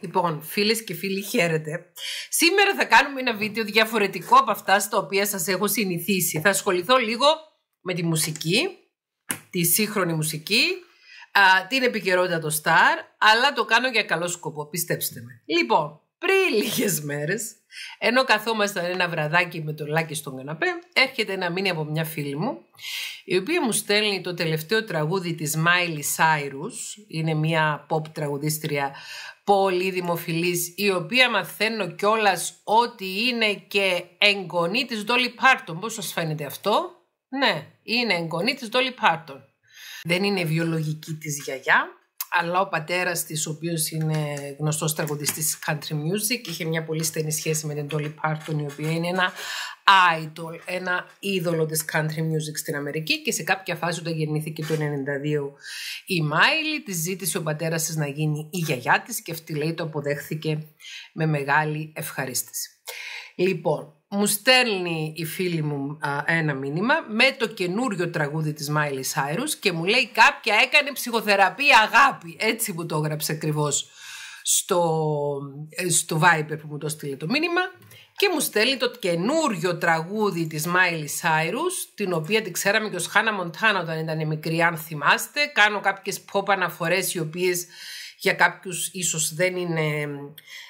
Λοιπόν, φίλες και φίλοι, χαίρετε. Σήμερα θα κάνουμε ένα βίντεο διαφορετικό από αυτά στα οποία σας έχω συνηθίσει. Θα ασχοληθώ λίγο με τη μουσική, τη σύγχρονη μουσική, την επικαιρότητα το Star, αλλά το κάνω για καλό σκοπό, πιστέψτε με. Λοιπόν, πριν λίγες μέρες, ενώ καθόμασταν ένα βραδάκι με το λάκι στον καναπέ, έρχεται ένα μήνυμα από μια φίλη μου, η οποία μου στέλνει το τελευταίο τραγούδι της Μάιλι Cyrus, είναι μια pop τραγουδίστρια πολύ δημοφιλής, η οποία μαθαίνω κιόλας ότι είναι και εγγονή της Dolly Parton. Πώς σας φαίνεται αυτό? Ναι, είναι εγγονή της Dolly Parton. Δεν είναι βιολογική της γιαγιά, αλλά ο πατέρας της ο οποίος είναι γνωστός τραγουδιστής country music, είχε μια πολύ στενή σχέση με την Dolly Parton, η οποία είναι ένα idol, ένα είδωλο της country music στην Αμερική και σε κάποια φάση όταν γεννήθηκε το 92 η Μάιλι, της ζήτησε ο πατέρας της να γίνει η γιαγιά της και αυτή λέει το αποδέχθηκε με μεγάλη ευχαρίστηση. Λοιπόν, μου στέλνει η φίλη μου ένα μήνυμα με το καινούριο τραγούδι της Miley Cyrus και μου λέει κάποια έκανε ψυχοθεραπεία αγάπη. Έτσι μου το έγραψε ακριβώς στο, ε, στο Viber που μου το στείλε το μήνυμα και μου στέλνει το καινούριο τραγούδι της Miley Cyrus την οποία τη ξέραμε και ως Χάνα Μοντάνα όταν ήταν μικρή αν θυμάστε. Κάνω κάποιες pop αναφορές οι οποίες για κάποιους ίσως δεν είναι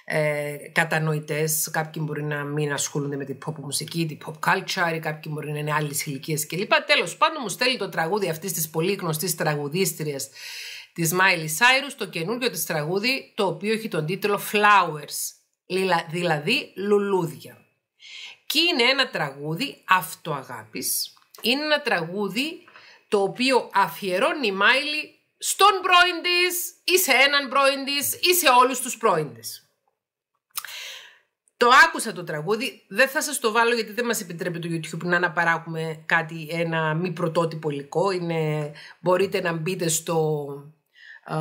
ε, κατανοητές, κάποιοι μπορεί να μην ασχολούνται με την pop μουσική, την pop culture, κάποιοι μπορεί να είναι άλλες ηλικίες κλπ. Τέλος πάντων μου στέλνει το τραγούδι αυτής της πολύ γνωστής τραγουδίστριας της Miley Cyrus, το καινούργιο της τραγούδι, το οποίο έχει τον τίτλο Flowers, δηλαδή λουλούδια. Και είναι ένα τραγούδι αυτοαγάπης, είναι ένα τραγούδι το οποίο αφιερώνει η Μάιλι στον πρώην της ή σε έναν πρώην της ή σε όλους τους πρώην Το άκουσα το τραγούδι, δεν θα σας το βάλω γιατί δεν μας επιτρέπει το YouTube να αναπαράγουμε κάτι, ένα μη πρωτότυπο υλικό. Είναι, μπορείτε να μπείτε στο ε,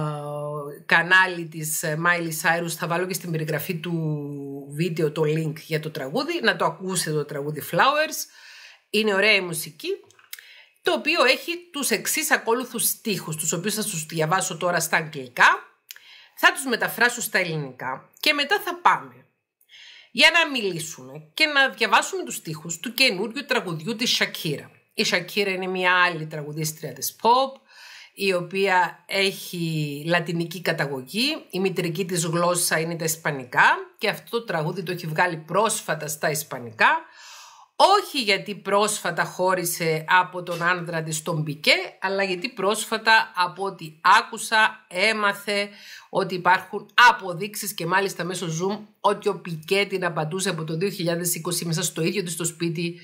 κανάλι της Miley Cyrus, θα βάλω και στην περιγραφή του βίντεο το link για το τραγούδι, να το ακούσετε το τραγούδι Flowers. Είναι ωραία η μουσική το οποίο έχει τους εξής ακόλουθους στίχους, τους οποίους θα τους διαβάσω τώρα στα αγγλικά, θα τους μεταφράσω στα ελληνικά και μετά θα πάμε για να μιλήσουμε και να διαβάσουμε τους στίχους του καινούριου τραγουδιού της Σακύρα. Η Σακύρα είναι μια άλλη τραγουδίστρια της pop, η οποία έχει λατινική καταγωγή, η μητρική της γλώσσα είναι τα ισπανικά και αυτό το τραγούδι το έχει βγάλει πρόσφατα στα ισπανικά όχι γιατί πρόσφατα χώρισε από τον άνδρα της τον Πικέ, αλλά γιατί πρόσφατα από ό,τι άκουσα έμαθε ότι υπάρχουν αποδείξεις και μάλιστα μέσω Zoom ότι ο Πικέ την απαντούσε από το 2020 μέσα στο ίδιο της το σπίτι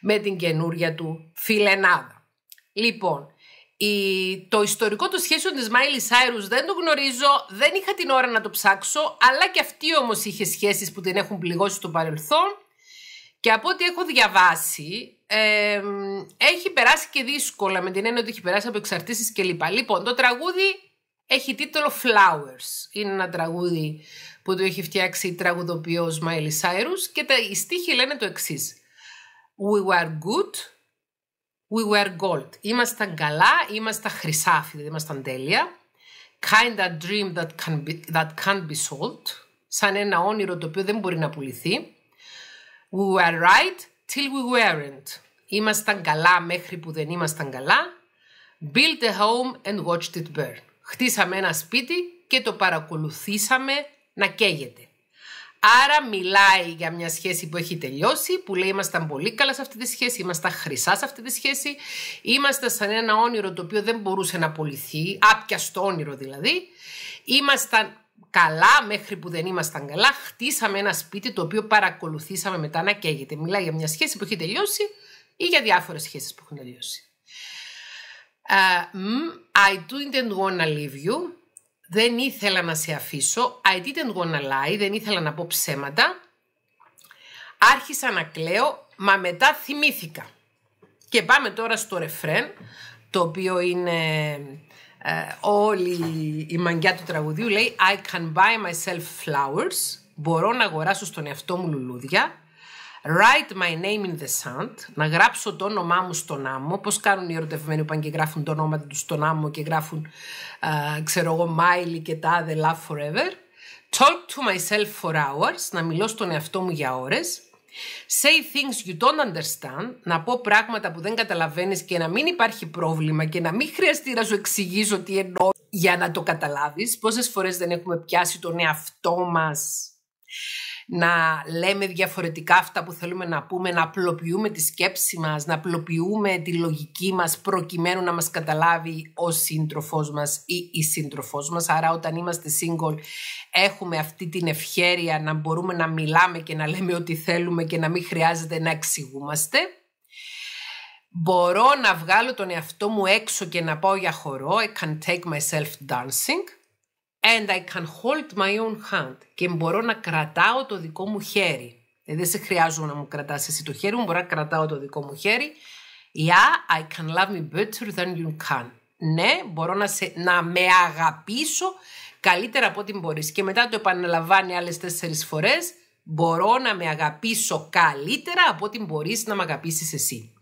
με την καινούρια του φιλενάδα. Λοιπόν, η, το ιστορικό των σχέσεων της Μάιλι Σάιρους δεν το γνωρίζω, δεν είχα την ώρα να το ψάξω, αλλά και αυτή όμως είχε σχέσεις που την έχουν πληγώσει στο παρελθόν και από ό,τι έχω διαβάσει, έχει περάσει και δύσκολα με την έννοια ότι έχει περάσει από εξαρτήσεις κλπ. Λοιπόν, το τραγούδι έχει τίτλο Flowers. Είναι ένα τραγούδι που το έχει φτιάξει η τραγουδοποιός Μάιλι Σάιρους και τα, οι στίχοι λένε το εξής: We were good, we were gold. Ήμασταν καλά, ήμασταν χρυσάφι, δεν δηλαδή ήμασταν τέλεια. Kind of dream that can't be, that can be sold. Σαν ένα όνειρο το οποίο δεν μπορεί να πουληθεί. We were right till we weren't. Ήμασταν καλά μέχρι που δεν ήμασταν καλά. Built a home and watched it burn. Χτίσαμε ένα σπίτι και το παρακολουθήσαμε να καίγεται. Άρα μιλάει για μια σχέση που έχει τελειώσει, που λέει ήμασταν πολύ καλά σε αυτή τη σχέση, ήμασταν χρυσά σε αυτή τη σχέση, ήμασταν σαν ένα όνειρο το οποίο δεν μπορούσε να απολυθεί, άπιαστο όνειρο δηλαδή, ήμασταν καλά μέχρι που δεν ήμασταν καλά. Χτίσαμε ένα σπίτι το οποίο παρακολουθήσαμε μετά να καίγεται. Μιλάει για μια σχέση που έχει τελειώσει ή για διάφορες σχέσεις που έχουν τελειώσει. Uh, I didn't want to leave you. Δεν ήθελα να σε αφήσω. I didn't want to lie. Δεν ήθελα να πω ψέματα. Άρχισα να κλαίω, μα μετά θυμήθηκα. Και πάμε τώρα στο ρεφρέν, το οποίο είναι ε, όλη η μαγιά του τραγουδιού λέει I can buy myself flowers μπορώ να αγοράσω στον εαυτό μου λουλούδια Write my name in the sand, να γράψω το όνομά μου στον άμμο, πώς κάνουν οι ερωτευμένοι που πάνε και γράφουν το όνομα τους στον άμμο και γράφουν, ε, ξέρω εγώ, Miley και τα The Love Forever. Talk to myself for hours, να μιλώ στον εαυτό μου για ώρες. Say things you don't understand, να πω πράγματα που δεν καταλαβαίνεις και να μην υπάρχει πρόβλημα και να μην χρειαστεί να σου εξηγήσω τι εννοώ για να το καταλάβεις. Πόσες φορές δεν έχουμε πιάσει τον εαυτό μας να λέμε διαφορετικά αυτά που θέλουμε να πούμε, να απλοποιούμε τη σκέψη μας, να απλοποιούμε τη λογική μας προκειμένου να μας καταλάβει ο σύντροφός μας ή η σύντροφός μας. Άρα όταν είμαστε single έχουμε αυτή την ευχέρεια να μπορούμε να μιλάμε και να λέμε ό,τι θέλουμε και να μην χρειάζεται να εξηγούμαστε. Μπορώ να βγάλω τον εαυτό μου έξω και να πάω για χορό. I can take myself dancing. And I can hold my own hand. Και μπορώ να κρατάω το δικό μου χέρι. Ε, δεν σε χρειάζομαι να μου κρατάς εσύ το χέρι μου, μπορώ να κρατάω το δικό μου χέρι. Yeah, I can love me better than you can. Ναι, μπορώ να, σε, να με αγαπήσω καλύτερα από ό,τι μπορείς. Και μετά το επαναλαμβάνει άλλες τέσσερις φορές. Μπορώ να με αγαπήσω καλύτερα από ό,τι μπορείς να με αγαπήσεις εσύ.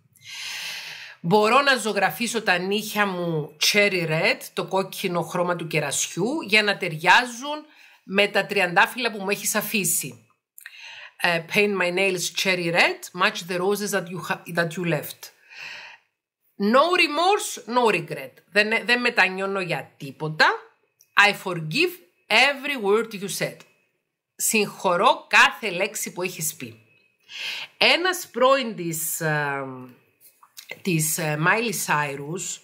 Μπορώ να ζωγραφίσω τα νύχια μου cherry red, το κόκκινο χρώμα του κερασιού, για να ταιριάζουν με τα τριαντάφυλλα που μου έχεις αφήσει. Uh, paint my nails cherry red, match the roses that you, that you left. No remorse, no regret. Δεν, δεν μετανιώνω για τίποτα. I forgive every word you said. Συγχωρώ κάθε λέξη που έχεις πει. Ένας πρώην της ε, της ε, Miley Cyrus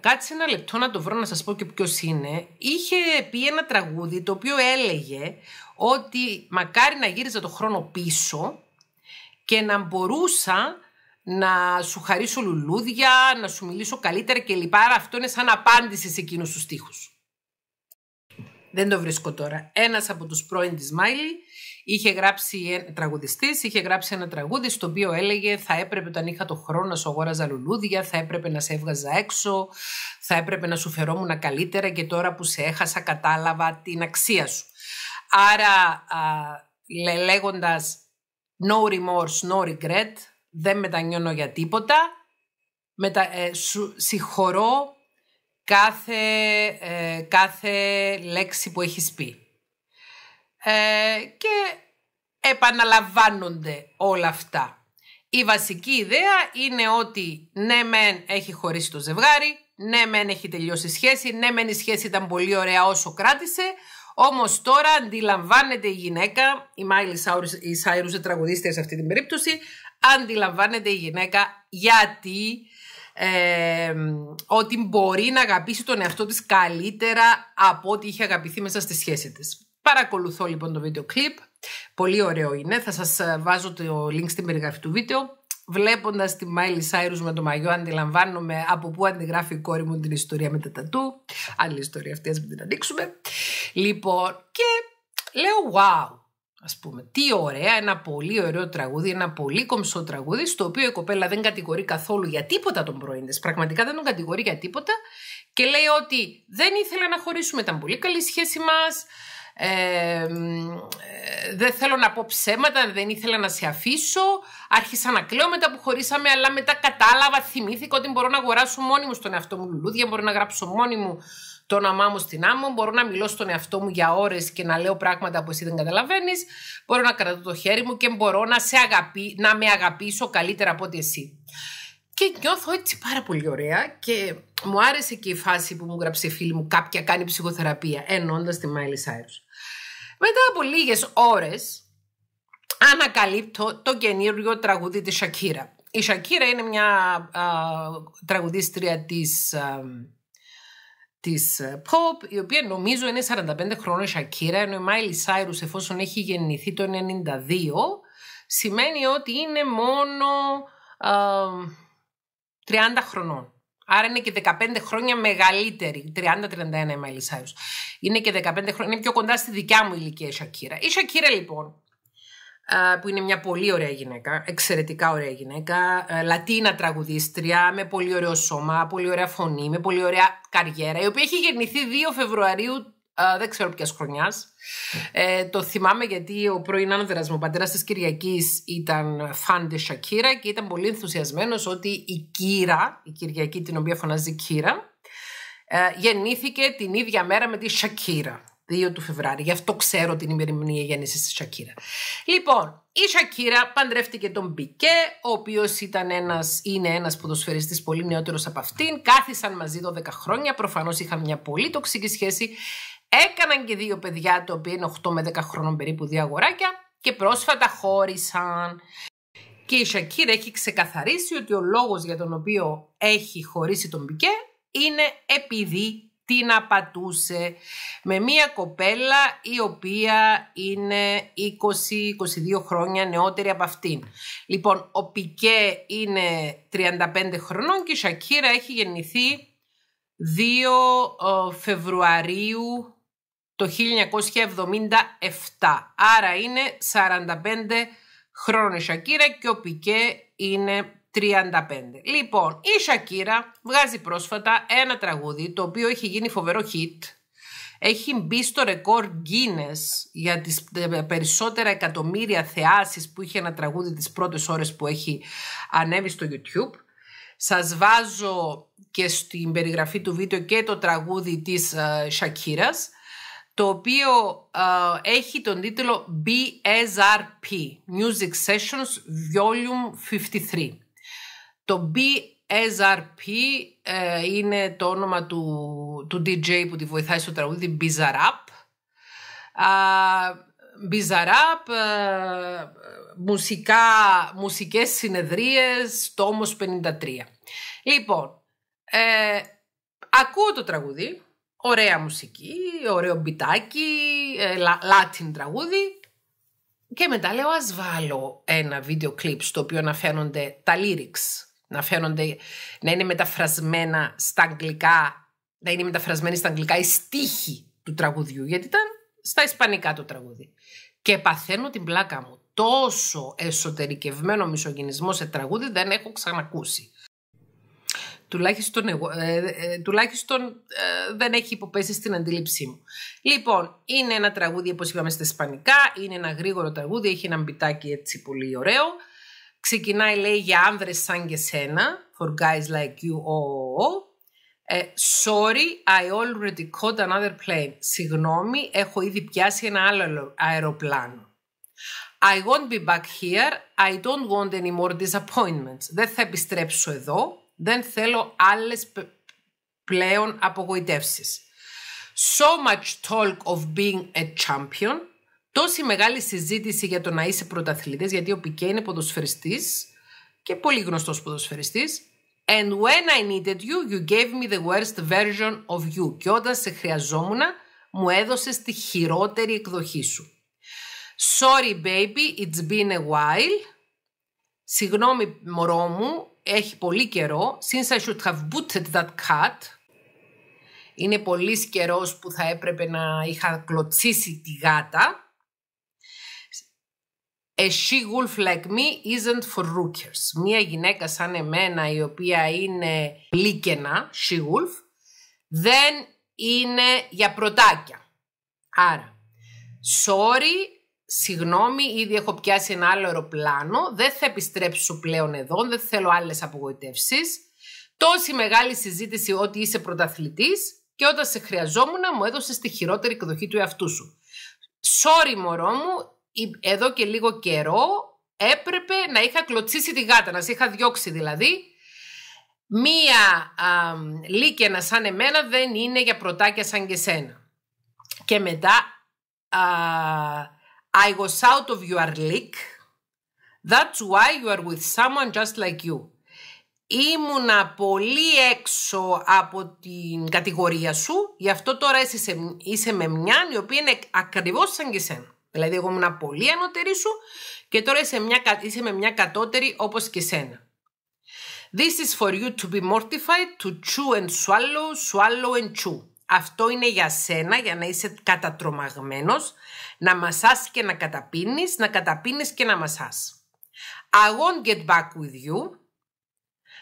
κάτσε ένα λεπτό να το βρω να σας πω και ποιος είναι είχε πει ένα τραγούδι το οποίο έλεγε ότι μακάρι να γύριζα το χρόνο πίσω και να μπορούσα να σου χαρίσω λουλούδια, να σου μιλήσω καλύτερα κλπ. Άρα αυτό είναι σαν απάντηση σε εκείνους τους στίχους. Δεν το βρίσκω τώρα. Ένας από τους πρώην της Μάιλι Είχε γράψει ε, τραγουδιστής, είχε γράψει ένα τραγούδι στο οποίο έλεγε θα έπρεπε όταν είχα το χρόνο να σου αγόραζα λουλούδια, θα έπρεπε να σε έβγαζα έξω, θα έπρεπε να σου φερόμουν καλύτερα και τώρα που σε έχασα κατάλαβα την αξία σου. Άρα α, λέγοντας no remorse, no regret, δεν μετανιώνω για τίποτα, μετα, ε, σου, συγχωρώ κάθε, ε, κάθε λέξη που έχεις πει ε, και επαναλαμβάνονται όλα αυτά. Η βασική ιδέα είναι ότι ναι μεν έχει χωρίσει το ζευγάρι, ναι μεν έχει τελειώσει η σχέση, ναι μεν η σχέση ήταν πολύ ωραία όσο κράτησε, όμως τώρα αντιλαμβάνεται η γυναίκα, η Μάιλι Σάιρους, η τραγουδίστρια σε αυτή την περίπτωση, αντιλαμβάνεται η γυναίκα γιατί ε, ότι μπορεί να αγαπήσει τον εαυτό της καλύτερα από ό,τι είχε αγαπηθεί μέσα στη σχέση της. Παρακολουθώ λοιπόν το βίντεο κλιπ. Πολύ ωραίο είναι. Θα σας ε, βάζω το link στην περιγραφή του βίντεο. Βλέποντας τη Miley Cyrus με το μαγιό αντιλαμβάνομαι από πού αντιγράφει η κόρη μου την ιστορία με τα τατού. Άλλη ιστορία αυτή, ας μην την ανοίξουμε. Λοιπόν, και λέω wow. Ας πούμε, τι ωραία, ένα πολύ ωραίο τραγούδι, ένα πολύ κομψό τραγούδι, στο οποίο η κοπέλα δεν κατηγορεί καθόλου για τίποτα τον πρώην Πραγματικά δεν τον κατηγορεί για τίποτα και λέει ότι δεν ήθελα να χωρίσουμε, ήταν πολύ καλή σχέση μας, ε, δεν θέλω να πω ψέματα, δεν ήθελα να σε αφήσω. Άρχισα να κλαίω μετά που χωρίσαμε, αλλά μετά κατάλαβα, θυμήθηκα ότι μπορώ να αγοράσω μόνη μου στον εαυτό μου λουλούδια, μπορώ να γράψω μόνη μου το αμά μου στην άμμο, μπορώ να μιλώ στον εαυτό μου για ώρες και να λέω πράγματα που εσύ δεν καταλαβαίνεις, μπορώ να κρατώ το χέρι μου και μπορώ να, σε αγαπη... να με αγαπήσω καλύτερα από ότι εσύ. Και νιώθω έτσι πάρα πολύ ωραία και μου άρεσε και η φάση που μου γράψε η φίλη μου κάποια κάνει ψυχοθεραπεία, ενώντα τη Μάιλι Cyrus. Μετά από λίγες ώρες ανακαλύπτω το καινούριο τραγούδι της Σακύρα. Η Σακύρα είναι μια τραγουδίστρια της, της pop, η οποία νομίζω είναι 45 χρόνια Σακύρα, ενώ η Μάιλι Cyrus εφόσον έχει γεννηθεί το 92, σημαίνει ότι είναι μόνο 30 χρονών. Άρα είναι και 15 χρόνια μεγαλύτερη. 30-31 η Μάιλι Είναι και 15 χρόνια. Είναι πιο κοντά στη δικιά μου ηλικία η Σακύρα. Η Σακύρα λοιπόν, που είναι μια πολύ ωραία γυναίκα, εξαιρετικά ωραία γυναίκα, λατίνα ε, τραγουδίστρια, με πολύ ωραίο σώμα, πολύ ωραία φωνή, με πολύ ωραία καριέρα, η οποία έχει γεννηθεί 2 Φεβρουαρίου δεν ξέρω ποιας χρονιάς. Ε, το θυμάμαι γιατί ο πρώην άνδρας μου, ο πατέρας της Κυριακής, ήταν φαν τη Σακύρα και ήταν πολύ ενθουσιασμένος ότι η Κύρα, η Κυριακή την οποία φωνάζει Κύρα, ε, γεννήθηκε την ίδια μέρα με τη Σακύρα. 2 του Φεβράρι. Γι' αυτό ξέρω την ημερομηνία γέννησης της Σακύρα. Λοιπόν, η Σακύρα παντρεύτηκε τον Μπικέ, ο οποίος είναι ένας ποδοσφαιριστής πολύ νεότερος από αυτήν. Κάθισαν μαζί 12 χρόνια. Προφανώς είχαν μια πολύ τοξική σχέση. Έκαναν και δύο παιδιά, το οποίο είναι 8 με 10 χρόνων περίπου, δύο αγοράκια και πρόσφατα χώρισαν. Και η Σακύρα έχει ξεκαθαρίσει ότι ο λόγος για τον οποίο έχει χωρίσει τον Πικέ είναι επειδή την απατούσε με μία κοπέλα η οποία είναι 20-22 χρόνια νεότερη από αυτήν. Λοιπόν, ο Πικέ είναι 35 χρονών και η Σακύρα έχει γεννηθεί 2 ε, Φεβρουαρίου το 1977. Άρα είναι 45 χρόνια η Σακύρα και ο Πικέ είναι 35. Λοιπόν, η Σακύρα βγάζει πρόσφατα ένα τραγούδι το οποίο έχει γίνει φοβερό hit. Έχει μπει στο ρεκόρ Guinness για τις ε, περισσότερα εκατομμύρια θεάσεις που είχε ένα τραγούδι τις πρώτες ώρες που έχει ανέβει στο YouTube. Σας βάζω και στην περιγραφή του βίντεο και το τραγούδι της ε, Σακύρας το οποίο έχει τον τίτλο BSRP, Music Sessions Volume 53. Το BSRP ε, είναι το όνομα του, του DJ που τη βοηθάει στο τραγούδι Bizarrap. Uh, Bizarrap, ε, μουσικά, μουσικές συνεδρίες, τόμος 53. Λοιπόν, ε, ακούω το τραγούδι, Ωραία μουσική, ωραίο μπιτάκι, ε, Latin τραγούδι. Και μετά λέω ας βάλω ένα βίντεο κλιπ στο οποίο να φαίνονται τα lyrics. Να φαίνονται, να είναι μεταφρασμένα στα αγγλικά, να είναι μεταφρασμένοι στα αγγλικά οι στίχοι του τραγουδιού. Γιατί ήταν στα ισπανικά το τραγούδι. Και παθαίνω την πλάκα μου. Τόσο εσωτερικευμένο μισογενισμό σε τραγούδι δεν έχω ξανακούσει. Τουλάχιστον, ε, ε, τουλάχιστον ε, δεν έχει υποπέσει στην αντίληψή μου. Λοιπόν, είναι ένα τραγούδι, όπως είπαμε, στα Ισπανικά. Είναι ένα γρήγορο τραγούδι, έχει ένα μπιτάκι έτσι πολύ ωραίο. Ξεκινάει, λέει, για άνδρες σαν και σένα, for guys like you, oh, oh, oh». sorry, I already caught another plane. Συγγνώμη, έχω ήδη πιάσει ένα άλλο αεροπλάνο. I won't be back here. I don't want any more disappointments. Δεν θα επιστρέψω εδώ. Δεν θέλω άλλες πλέον απογοητεύσεις. So much talk of being a champion. Τόση μεγάλη συζήτηση για το να είσαι πρωταθλητής, γιατί ο Πικέ είναι ποδοσφαιριστής και πολύ γνωστός ποδοσφαιριστής. And when I needed you, you gave me the worst version of you. Και όταν σε χρειαζόμουνα, μου έδωσες τη χειρότερη εκδοχή σου. Sorry baby, it's been a while. Συγγνώμη μωρό μου, έχει πολύ καιρό. Since I should have booted that cat. Είναι πολύ καιρός που θα έπρεπε να είχα κλωτσίσει τη γάτα. A she wolf like me isn't for rookers. Μία γυναίκα σαν εμένα η οποία είναι λίκενα, she wolf, δεν είναι για πρωτάκια. Άρα, sorry συγγνώμη, ήδη έχω πιάσει ένα άλλο αεροπλάνο, δεν θα επιστρέψω πλέον εδώ, δεν θέλω άλλες απογοητεύσεις. Τόση μεγάλη συζήτηση ότι είσαι πρωταθλητής και όταν σε χρειαζόμουν μου έδωσες τη χειρότερη εκδοχή του εαυτού σου. Sorry μωρό μου, εδώ και λίγο καιρό έπρεπε να είχα κλωτσίσει τη γάτα, να σε είχα διώξει δηλαδή. Μία α, λίκαινα σαν εμένα δεν είναι για πρωτάκια σαν και σένα. Και μετά α, I was out of your league. That's why you are with someone just like you. Ήμουνα πολύ έξω από την κατηγορία σου, γι' αυτό τώρα είσαι, με μιαν η οποία είναι ακριβώς σαν και σένα. Δηλαδή εγώ ήμουνα πολύ ανώτερη σου και τώρα είσαι, μια, είσαι με μια κατώτερη όπως και σένα. This is for you to be mortified, to chew and swallow, swallow and chew. Αυτό είναι για σένα, για να είσαι κατατρομαγμένος, να μασάς και να καταπίνεις, να καταπίνεις και να μασάς. I won't get back with you.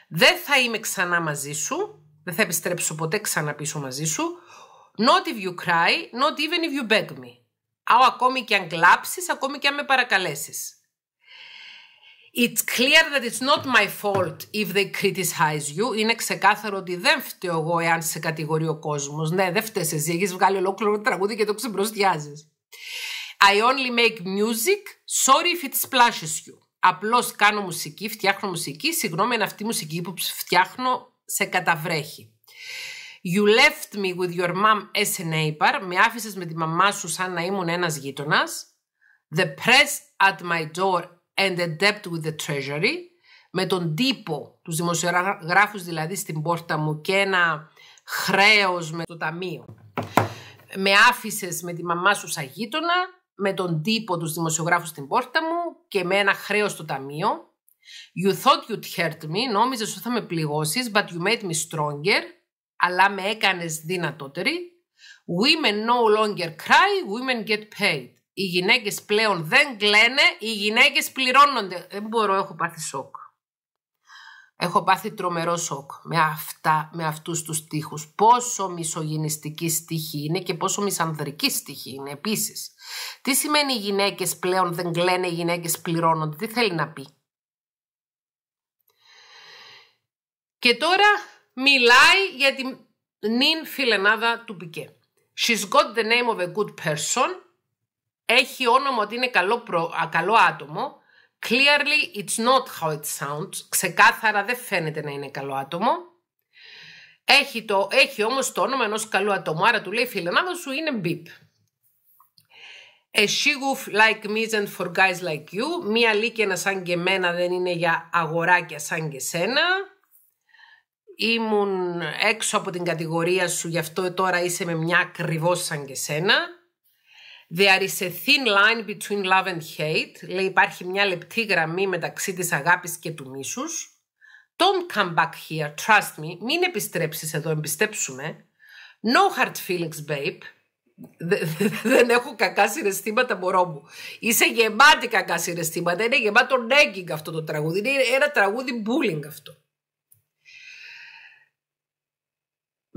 Δεν θα είμαι ξανά μαζί σου. Δεν θα επιστρέψω ποτέ ξανά πίσω μαζί σου. Not if you cry, not even if you beg me. Άω ακόμη και αν κλάψεις, ακόμη και αν με παρακαλέσεις. It's clear that it's not my fault if they criticize you. Είναι ξεκάθαρο ότι δεν φταίω εγώ εάν σε κατηγορεί ο κόσμος. Ναι, δεν φταίσαι εσύ. Έχεις βγάλει ολόκληρο τραγούδι και το ξεμπροστιάζεις. I only make music, sorry if it splashes you. Απλώς κάνω μουσική, φτιάχνω μουσική, συγγνώμη αν αυτή η μουσική που φτιάχνω σε καταβρέχει. You left me with your mom as a neighbor. Με άφησες με τη μαμά σου σαν να ήμουν ένας γείτονας. The press at my door and the debt with the treasury. Με τον τύπο, τους δημοσιογράφους δηλαδή στην πόρτα μου και ένα χρέος με το ταμείο. Με άφησες με τη μαμά σου σαν γείτονα με τον τύπο τους δημοσιογράφους στην πόρτα μου και με ένα χρέος στο ταμείο. You thought you'd hurt me, νόμιζες ότι θα με πληγώσεις, but you made me stronger, αλλά με έκανες δυνατότερη. Women no longer cry, women get paid. Οι γυναίκες πλέον δεν κλαίνε, οι γυναίκες πληρώνονται. Δεν μπορώ, έχω πάθει σοκ. Έχω πάθει τρομερό σοκ με, αυτά, με αυτούς τους στίχους. Πόσο μισογενιστική στίχη είναι και πόσο μισανδρική στίχη είναι επίσης. Τι σημαίνει οι γυναίκες πλέον δεν κλαίνε, οι γυναίκες πληρώνονται. Τι θέλει να πει. Και τώρα μιλάει για την νυν φιλενάδα του Πικέ. She's got the name of a good person. Έχει όνομα ότι είναι καλό, καλό άτομο. Clearly it's not how it sounds. Ξεκάθαρα δεν φαίνεται να είναι καλό άτομο. Έχει, το, έχει όμως το όνομα ενός καλού ατόμου, άρα του λέει φίλε να σου είναι beep. A shiguf like me isn't for guys like you. Μία λίκαινα σαν και εμένα δεν είναι για αγοράκια σαν και σένα. Ήμουν έξω από την κατηγορία σου, γι' αυτό τώρα είσαι με μια ακριβώς σαν και σένα. There is a thin line between love and hate. Λέει υπάρχει μια λεπτή γραμμή μεταξύ της αγάπης και του μίσους. Don't come back here, trust me. Μην επιστρέψεις εδώ, εμπιστέψουμε. No hard feelings, babe. Δεν έχω κακά συναισθήματα, μπορώ μου. Είσαι γεμάτη κακά συναισθήματα. Είναι γεμάτο nagging αυτό το τραγούδι. Είναι ένα τραγούδι bullying αυτό.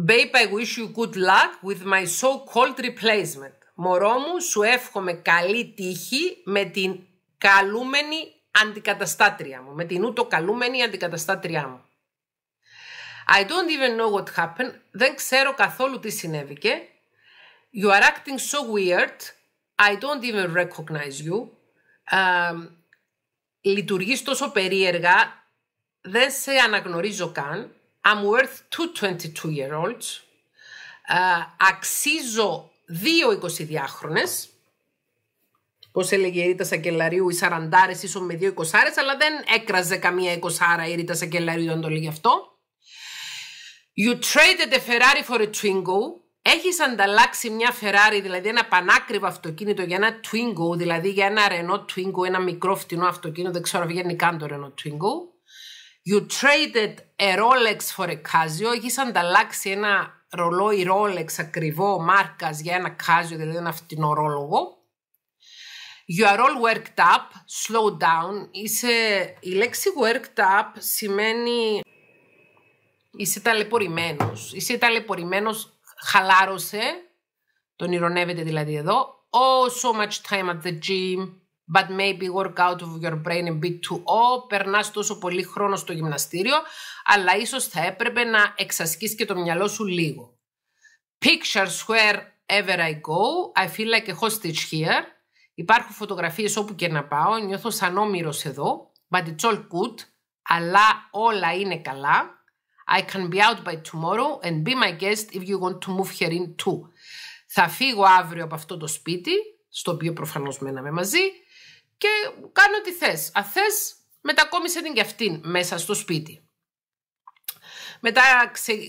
Babe, I wish you good luck with my so-called replacement. Μωρό μου, σου εύχομαι καλή τύχη με την καλούμενη αντικαταστάτρια μου, με την ούτω καλούμενη αντικαταστάτριά μου. I don't even know what happened. Δεν ξέρω καθόλου τι συνέβηκε. You are acting so weird. I don't even recognize you. Uh, λειτουργείς τόσο περίεργα. Δεν σε αναγνωρίζω καν. I'm worth two 22 year olds. Uh, αξίζω δύο διάχρονε. Πώς έλεγε η Ρίτα Σακελαρίου, οι σαραντάρες ίσω με δύο εικοσάρες, αλλά δεν έκραζε καμία εικοσάρα η Ρίτα Σακελαρίου όταν το λέγει αυτό. You traded a Ferrari for a Twingo. Έχεις ανταλλάξει μια Ferrari, δηλαδή ένα πανάκριβο αυτοκίνητο για ένα Twingo, δηλαδή για ένα Renault Twingo, ένα μικρό φτηνό αυτοκίνητο, δεν ξέρω βγαίνει καν το Renault Twingo. You traded a Rolex for a Casio. Έχεις ανταλλάξει ένα ρολόι Rolex ακριβό μάρκας για ένα κάζιο, δηλαδή ένα φτηνό ρόλογο. You are all worked up, slow down. η λέξη worked up σημαίνει είσαι ταλαιπωρημένος. Είσαι ταλαιπωρημένος, χαλάρωσε, τον ηρωνεύεται δηλαδή εδώ. Oh, so much time at the gym but maybe work out of your brain a bit too old. Περνάς τόσο πολύ χρόνο στο γυμναστήριο, αλλά ίσως θα έπρεπε να εξασκείς και το μυαλό σου λίγο. Pictures wherever I go, I feel like a hostage here. Υπάρχουν φωτογραφίες όπου και να πάω, νιώθω σαν όμοιρος εδώ, but it's all good, αλλά όλα είναι καλά. I can be out by tomorrow and be my guest if you want to move here in too. Θα φύγω αύριο από αυτό το σπίτι, στο οποίο προφανώς μέναμε μαζί, και κάνω ό,τι θες. Αν μετακόμισε την και αυτήν μέσα στο σπίτι. Μετά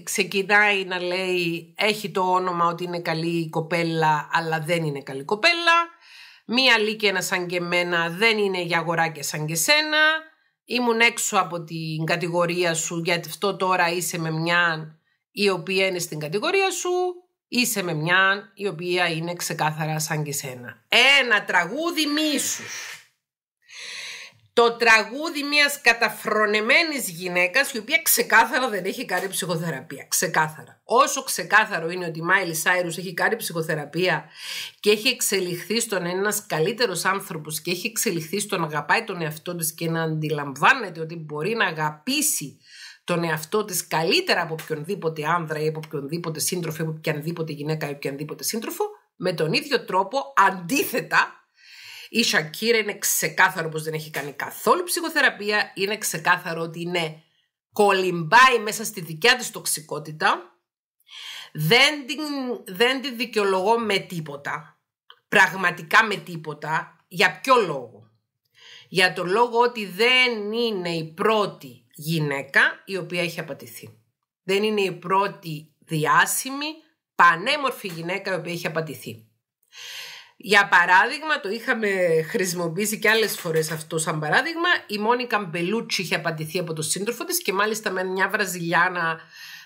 ξεκινάει να λέει, έχει το όνομα ότι είναι καλή κοπέλα, αλλά δεν είναι καλή κοπέλα. Μία λύκαινα σαν και εμένα δεν είναι για αγοράκια σαν και σένα. Ήμουν έξω από την κατηγορία σου, γιατί αυτό τώρα είσαι με μια η οποία είναι στην κατηγορία σου είσαι με μια η οποία είναι ξεκάθαρα σαν και σένα. Ένα τραγούδι μίσους! Το τραγούδι μιας καταφρονεμένης γυναίκας η οποία ξεκάθαρα δεν έχει κάνει ψυχοθεραπεία. Ξεκάθαρα. Όσο ξεκάθαρο είναι ότι η Μάιλι Σάιρου έχει κάνει ψυχοθεραπεία και έχει εξελιχθεί στον ένας καλύτερος άνθρωπος και έχει εξελιχθεί στον αγαπάει τον εαυτό της και να αντιλαμβάνεται ότι μπορεί να αγαπήσει τον εαυτό της καλύτερα από οποιονδήποτε άνδρα ή από οποιονδήποτε σύντροφο ή από οποιανδήποτε γυναίκα ή οποιανδήποτε σύντροφο, με τον ίδιο τρόπο αντίθετα. Η Σακύρα είναι ξεκάθαρο πως δεν έχει κάνει καθόλου ψυχοθεραπεία, είναι ξεκάθαρο ότι είναι κολυμπάει μέσα στη δικιά της τοξικότητα, δεν την, δεν την δικαιολογώ με τίποτα, πραγματικά με τίποτα, για ποιο λόγο. Για τον λόγο ότι δεν είναι η πρώτη γυναίκα η οποία έχει απατηθεί. Δεν είναι η πρώτη διάσημη, πανέμορφη γυναίκα η οποία έχει απατηθεί. Για παράδειγμα, το είχαμε χρησιμοποιήσει και άλλες φορές αυτό σαν παράδειγμα, η Μόνικα Μπελούτσι είχε απατηθεί από τον σύντροφο της και μάλιστα με μια Βραζιλιάνα,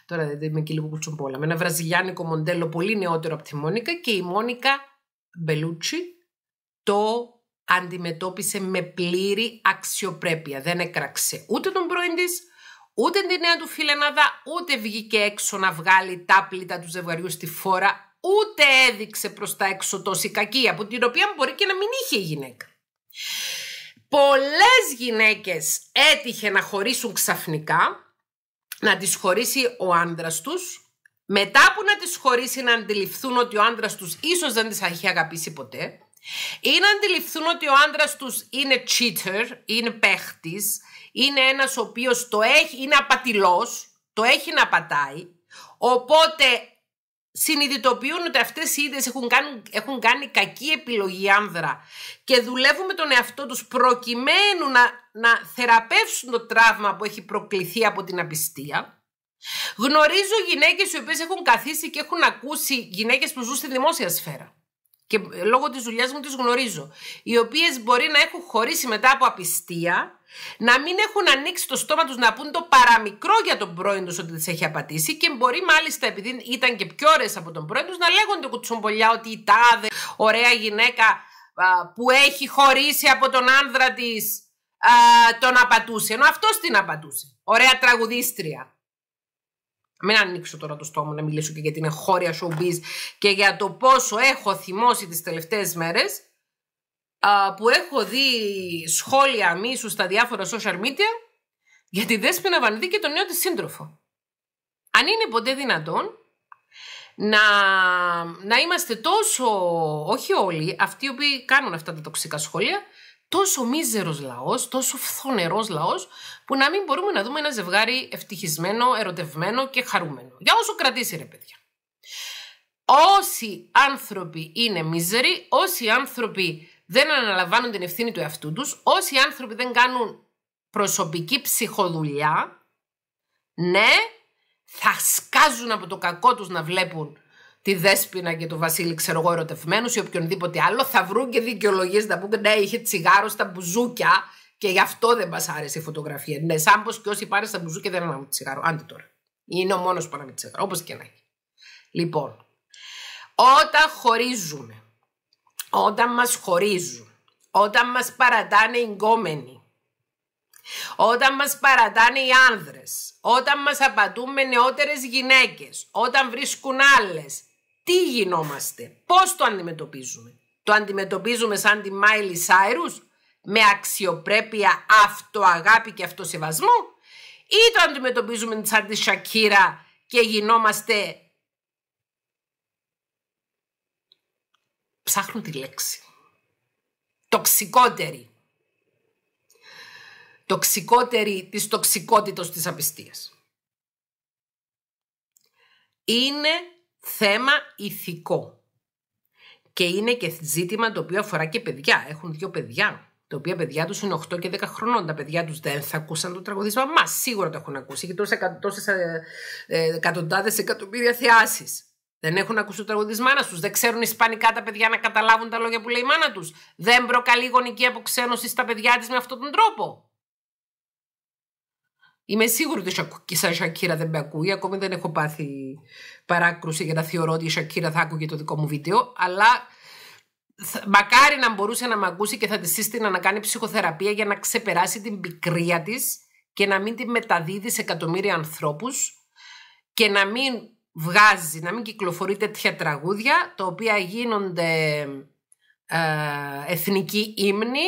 τώρα δεν είμαι και λίγο κουτσομπόλα, με ένα Βραζιλιάνικο μοντέλο πολύ νεότερο από τη Μόνικα και η Μόνικα Μπελούτσι το αντιμετώπισε με πλήρη αξιοπρέπεια. Δεν έκραξε ούτε τον πρώην ούτε την νέα του φιλενάδα, ούτε βγήκε έξω να βγάλει τα πλήτα του ζευγαριού στη φόρα, ούτε έδειξε προς τα έξω τόση κακία, από την οποία μπορεί και να μην είχε η γυναίκα. Πολλές γυναίκες έτυχε να χωρίσουν ξαφνικά, να τις χωρίσει ο άντρας τους, μετά που να τις χωρίσει να αντιληφθούν ότι ο άντρας τους ίσως δεν τις έχει αγαπήσει ποτέ, ή να αντιληφθούν ότι ο άντρας τους είναι cheater, είναι παίχτης, είναι ένας ο οποίος το έχει, είναι απατηλός, το έχει να πατάει. Οπότε συνειδητοποιούν ότι αυτές οι είδες έχουν κάνει, έχουν κακή επιλογή άνδρα και δουλεύουν με τον εαυτό τους προκειμένου να, να θεραπεύσουν το τραύμα που έχει προκληθεί από την απιστία. Γνωρίζω γυναίκες οι οποίες έχουν καθίσει και έχουν ακούσει γυναίκες που ζουν στη δημόσια σφαίρα και λόγω της δουλειάς μου τις γνωρίζω, οι οποίες μπορεί να έχουν χωρίσει μετά από απιστία, να μην έχουν ανοίξει το στόμα τους να πούν το παραμικρό για τον πρώην τους ότι τις έχει απατήσει και μπορεί μάλιστα επειδή ήταν και πιο ωραίες από τον πρώην τους να λέγονται κουτσομπολιά ότι η τάδε ωραία γυναίκα που έχει χωρίσει από τον άνδρα της τον απατούσε, ενώ αυτός την απατούσε. Ωραία τραγουδίστρια. Μην ανοίξω τώρα το στόμα να μιλήσω και για την εγχώρια showbiz και για το πόσο έχω θυμώσει τις τελευταίες μέρες που έχω δει σχόλια μίσου στα διάφορα social media γιατί τη Δέσποινα Βανδύ και τον νέο της σύντροφο. Αν είναι ποτέ δυνατόν να, να είμαστε τόσο, όχι όλοι, αυτοί οι οποίοι κάνουν αυτά τα τοξικά σχόλια, τόσο μίζερος λαός, τόσο φθονερός λαός, που να μην μπορούμε να δούμε ένα ζευγάρι ευτυχισμένο, ερωτευμένο και χαρούμενο. Για όσο κρατήσει ρε παιδιά. Όσοι άνθρωποι είναι μίζεροι, όσοι άνθρωποι δεν αναλαμβάνουν την ευθύνη του εαυτού τους, όσοι άνθρωποι δεν κάνουν προσωπική ψυχοδουλειά, ναι, θα σκάζουν από το κακό τους να βλέπουν τη Δέσποινα και του Βασίλη, ξέρω εγώ, ερωτευμένους ή οποιονδήποτε άλλο, θα βρουν και δικαιολογίες να πούνε ναι, είχε τσιγάρο στα μπουζούκια και γι' αυτό δεν μας άρεσε η φωτογραφία. Ναι, σαν πως και όσοι πάνε στα μπουζούκια δεν ανάβουν τσιγάρο. Άντε τώρα. Είναι ο μόνος που με τσιγάρο, όπως και να έχει. Λοιπόν, όταν χωρίζουμε, όταν μας χωρίζουν, όταν μας παρατάνε οι γκόμενοι, όταν μας παρατάνε οι άνδρες, όταν μας απατούν με νεότερες γυναίκες, όταν βρίσκουν άλλες, τι γινόμαστε, πώς το αντιμετωπίζουμε. Το αντιμετωπίζουμε σαν τη Μάιλι Σάιρους με αξιοπρέπεια, αυτοαγάπη και αυτοσεβασμό ή το αντιμετωπίζουμε σαν τη Σακύρα και γινόμαστε ψάχνω τη λέξη τοξικότερη τοξικότερη της τοξικότητας της απιστίας είναι θέμα ηθικό. Και είναι και ζήτημα το οποίο αφορά και παιδιά. Έχουν δύο παιδιά. Τα οποία παιδιά τους είναι 8 και 10 χρονών. Τα παιδιά τους δεν θα ακούσαν το τραγουδίσμα. Μα σίγουρα το έχουν ακούσει. Έχει τόσες ε, εκατοντάδες εκατομμύρια θεάσεις. Δεν έχουν ακούσει το τραγούδισμα τη μάνα τους. Δεν ξέρουν Ισπανικά τα παιδιά να καταλάβουν τα λόγια που λέει η μάνα τους. Δεν προκαλεί γονική αποξένωση στα παιδιά της με αυτόν τον τρόπο. Είμαι σίγουρη ότι η σαν Σακύρα δεν με ακούει. Ακόμη δεν έχω πάθει παράκρουση για να θεωρώ ότι η Σακύρα θα άκουγε το δικό μου βίντεο. Αλλά μακάρι να μπορούσε να με ακούσει και θα της σύστηνα να κάνει ψυχοθεραπεία για να ξεπεράσει την πικρία της και να μην τη μεταδίδει σε εκατομμύρια ανθρώπους και να μην βγάζει, να μην κυκλοφορεί τέτοια τραγούδια τα οποία γίνονται ε, εθνικοί εθνική ύμνη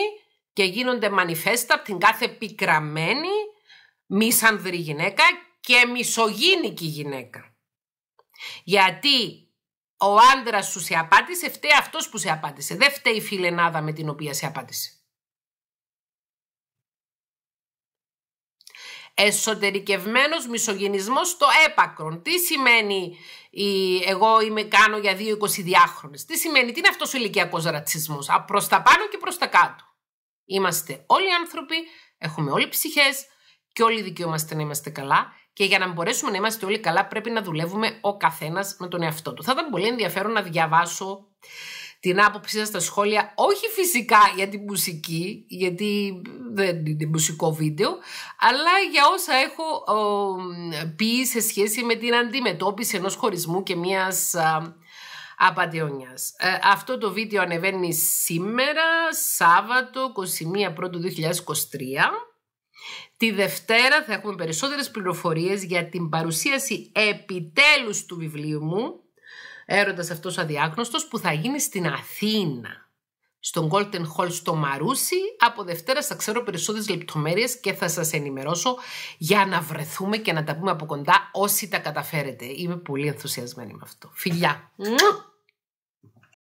και γίνονται μανιφέστα από την κάθε πικραμένη μισανδρή γυναίκα και μισογίνικη γυναίκα. Γιατί ο άντρας σου σε απάντησε, φταίει αυτός που σε απάντησε. Δεν φταίει η φιλενάδα με την οποία σε απάντησε. Εσωτερικευμένος μισογενισμός στο έπακρον. Τι σημαίνει η, εγώ είμαι, κάνω για δύο 20 διάχρονες. Τι σημαίνει, τι είναι αυτός ο ηλικιακός ρατσισμός. προς τα πάνω και προς τα κάτω. Είμαστε όλοι άνθρωποι, έχουμε όλοι ψυχές, και όλοι δικαιούμαστε να είμαστε καλά. Και για να μπορέσουμε να είμαστε όλοι καλά, πρέπει να δουλεύουμε ο καθένας με τον εαυτό του. Θα ήταν πολύ ενδιαφέρον να διαβάσω την άποψή σας στα σχόλια, όχι φυσικά για την μουσική, γιατί δεν είναι μουσικό βίντεο, αλλά για όσα έχω ο, πει σε σχέση με την αντιμετώπιση ενός χωρισμού και μιας απαντεώνιας. Ε, αυτό το βίντεο ανεβαίνει σήμερα, Σάββατο 21 Πρώτου 2023. Τη Δευτέρα θα έχουμε περισσότερες πληροφορίες για την παρουσίαση επιτέλους του βιβλίου μου «Έρωτας αυτός αδιάγνωστος» που θα γίνει στην Αθήνα στον Golden Hall στο Μαρούσι. Από Δευτέρα θα ξέρω περισσότερες λεπτομέρειες και θα σας ενημερώσω για να βρεθούμε και να τα πούμε από κοντά όσοι τα καταφέρετε. Είμαι πολύ ενθουσιασμένη με αυτό. Φιλιά!